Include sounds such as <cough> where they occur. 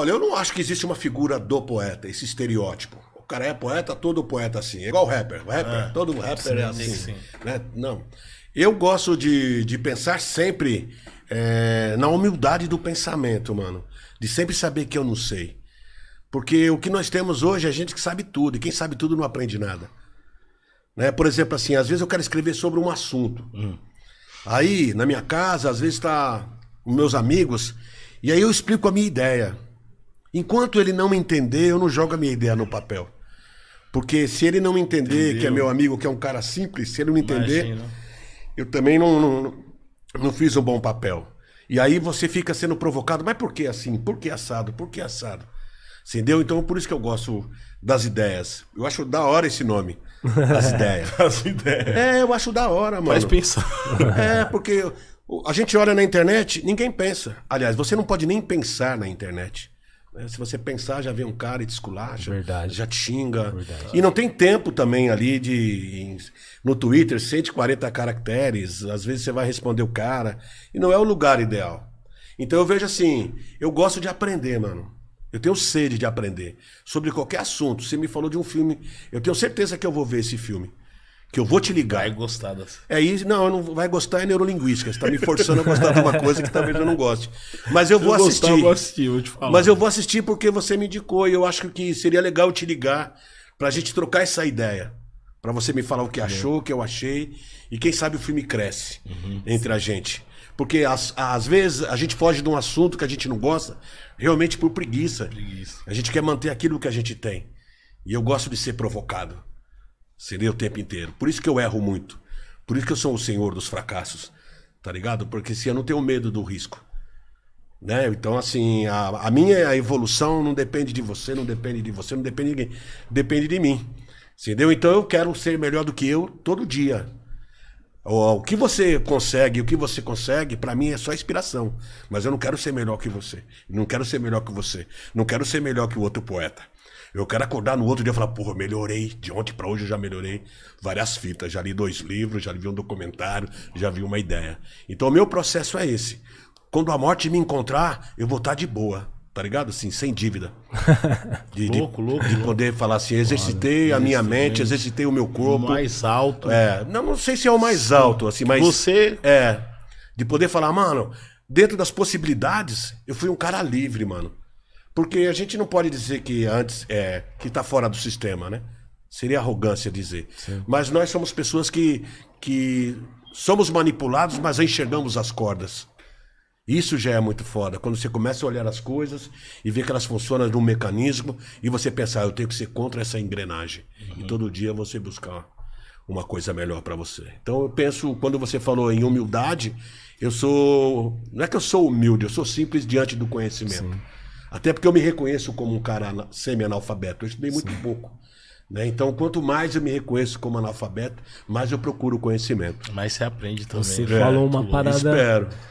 Olha, eu não acho que existe uma figura do poeta, esse estereótipo. O cara é poeta, todo poeta é assim. É igual rapper. rapper ah, todo é rapper sim, é assim. Sim. Né? Não. Eu gosto de, de pensar sempre é, na humildade do pensamento, mano. De sempre saber que eu não sei. Porque o que nós temos hoje é gente que sabe tudo, e quem sabe tudo não aprende nada. Né? Por exemplo, assim, às vezes eu quero escrever sobre um assunto. Hum. Aí, na minha casa, às vezes tá meus amigos, e aí eu explico a minha ideia. Enquanto ele não me entender, eu não jogo a minha ideia no papel. Porque se ele não me entender, Entendeu. que é meu amigo, que é um cara simples, se ele não entender, Imagina. eu também não, não, não fiz um bom papel. E aí você fica sendo provocado, mas por que assim? Por que assado? Por que assado? Entendeu? Então por isso que eu gosto das ideias. Eu acho da hora esse nome. As <laughs> ideias. As ideias. É, eu acho da hora, mano. Faz pensar. É, porque a gente olha na internet, ninguém pensa. Aliás, você não pode nem pensar na internet. Né? Se você pensar, já vem um cara e te esculacha, Verdade. já te xinga. Verdade. E não tem tempo também ali de. No Twitter, 140 caracteres, às vezes você vai responder o cara. E não é o lugar ideal. Então eu vejo assim, eu gosto de aprender, mano. Eu tenho sede de aprender sobre qualquer assunto. Você me falou de um filme, eu tenho certeza que eu vou ver esse filme que eu vou te ligar. Vai gostar das... É isso, não, não vai gostar é neurolinguística. Você tá me forçando a gostar de uma coisa que talvez eu não goste. Mas eu Se vou eu assistir. Gostar, eu vou assistir, vou te falar. Mas eu vou assistir porque você me indicou e eu acho que seria legal te ligar pra gente trocar essa ideia. Pra você me falar o que tá achou, o que eu achei. E quem sabe o filme cresce uhum. entre a gente. Porque às, às vezes a gente foge de um assunto que a gente não gosta realmente por preguiça. preguiça. A gente quer manter aquilo que a gente tem. E eu gosto de ser provocado. Seria o tempo inteiro. Por isso que eu erro muito. Por isso que eu sou o senhor dos fracassos. Tá ligado? Porque se assim, eu não tenho medo do risco. Né? Então, assim, a, a, minha evolução não depende de você, não depende de você, não depende de ninguém. Depende de mim. Entendeu? Então eu quero ser melhor do que eu todo dia. O, o que você consegue, o que você consegue, para mim é só inspiração. Mas eu não quero ser melhor que você. Não quero ser melhor que você. Não quero ser melhor que o outro poeta. Eu quero acordar no outro dia e falar, porra, melhorei. De ontem para hoje eu já melhorei várias fitas. Já li dois livros, já vi um documentário, já vi uma ideia. Então o meu processo é esse. Quando a morte me encontrar, eu vou estar tá de boa, tá ligado? Assim, sem dívida. <laughs> De, louco, de, louco. De poder falar assim, exercitei a minha mente, exercitei o meu corpo. O mais alto. É, não, não sei se é o mais sim. alto, assim, mas. Você. É. De poder falar, mano, dentro das possibilidades, eu fui um cara livre, mano. Porque a gente não pode dizer que antes é que está fora do sistema, né? Seria arrogância dizer. Sim. Mas nós somos pessoas que, que somos manipulados, mas enxergamos as cordas. Isso já é muito foda. Quando você começa a olhar as coisas e ver que elas funcionam num mecanismo e você pensar, ah, eu tenho que ser contra essa engrenagem. Uhum. E todo dia você buscar uma coisa melhor para você. Então eu penso, quando você falou em humildade, eu sou. Não é que eu sou humilde, eu sou simples diante do conhecimento. Sim. Até porque eu me reconheço como um cara semi-analfabeto. Eu estudei muito Sim. pouco. Né? Então, quanto mais eu me reconheço como analfabeto, mais eu procuro conhecimento. mas você aprende também. Você falou uma parada. Espero.